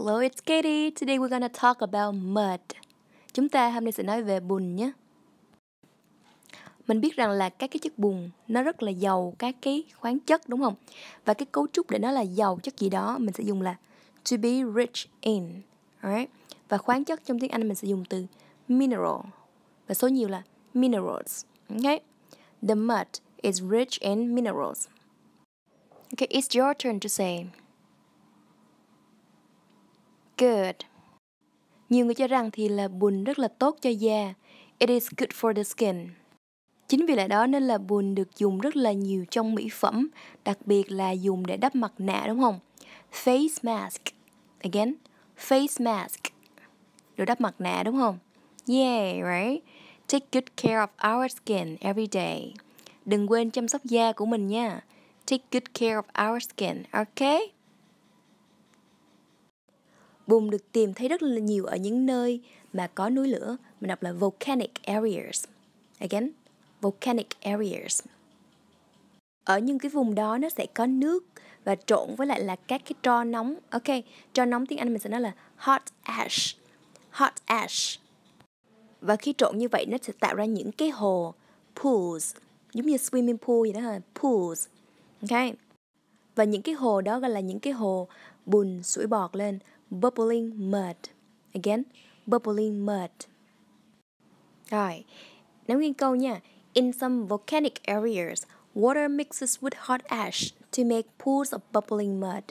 Hello, it's Katie. Today we're gonna talk about mud. Chúng ta hôm nay sẽ nói về bùn nhé. Mình biết rằng là các cái chất bùn nó rất là giàu các cái khoáng chất đúng không? Và cái cấu trúc để nó là giàu chất gì đó mình sẽ dùng là to be rich in. Alright. Và khoáng chất trong tiếng Anh mình sẽ dùng từ mineral và số nhiều là minerals. Okay. The mud is rich in minerals. Okay, it's your turn to say good. Nhiều người cho rằng thì là bùn rất là tốt cho da. It is good for the skin. Chính vì lẽ đó nên là bùn được dùng rất là nhiều trong mỹ phẩm, đặc biệt là dùng để đắp mặt nạ đúng không? Face mask. Again, face mask. Đồ đắp mặt nạ đúng không? Yeah, right? Take good care of our skin every day. Đừng quên chăm sóc da của mình nha. Take good care of our skin, okay? bùn được tìm thấy rất là nhiều ở những nơi mà có núi lửa, mình đọc là volcanic areas. Again, volcanic areas. Ở những cái vùng đó nó sẽ có nước và trộn với lại là các cái tro nóng. Ok, tro nóng tiếng Anh mình sẽ nói là hot ash. Hot ash. Và khi trộn như vậy nó sẽ tạo ra những cái hồ, pools, giống như swimming pool vậy đó ha, pools. Ok. Và những cái hồ đó gọi là những cái hồ bùn sủi bọt lên, bubbling mud. Again, bubbling mud. Rồi, nắm nguyên câu nha. In some volcanic areas, water mixes with hot ash to make pools of bubbling mud.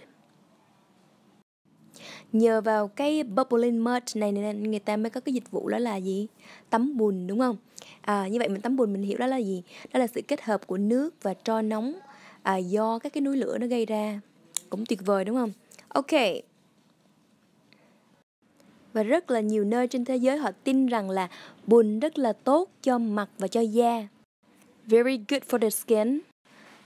Nhờ vào cái bubbling mud này nên người ta mới có cái dịch vụ đó là gì? Tắm bùn đúng không? À, như vậy mình tắm bùn mình hiểu đó là gì? Đó là sự kết hợp của nước và tro nóng à, do các cái núi lửa nó gây ra. Cũng tuyệt vời đúng không? Ok, và rất là nhiều nơi trên thế giới họ tin rằng là bùn rất là tốt cho mặt và cho da. Very good for the skin.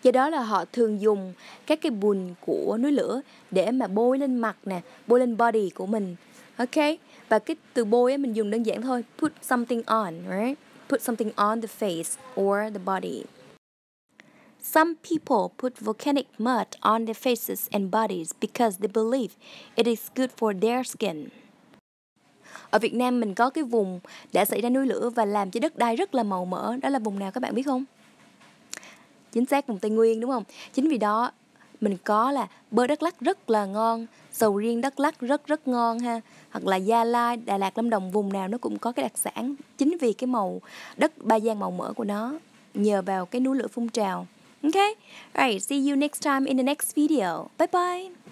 Do đó là họ thường dùng các cái bùn của núi lửa để mà bôi lên mặt nè, bôi lên body của mình. Ok, và cái từ bôi ấy mình dùng đơn giản thôi, put something on, right? Put something on the face or the body. Some people put volcanic mud on their faces and bodies because they believe it is good for their skin ở Việt Nam mình có cái vùng đã xảy ra núi lửa và làm cho đất đai rất là màu mỡ đó là vùng nào các bạn biết không chính xác vùng Tây Nguyên đúng không chính vì đó mình có là bơ Đắk lắc rất là ngon sầu riêng Đắk lắc rất rất ngon ha hoặc là Gia Lai Đà Lạt Lâm Đồng vùng nào nó cũng có cái đặc sản chính vì cái màu đất ba gian màu mỡ của nó nhờ vào cái núi lửa phun trào Okay? Alright, see you next time in the next video. Bye bye!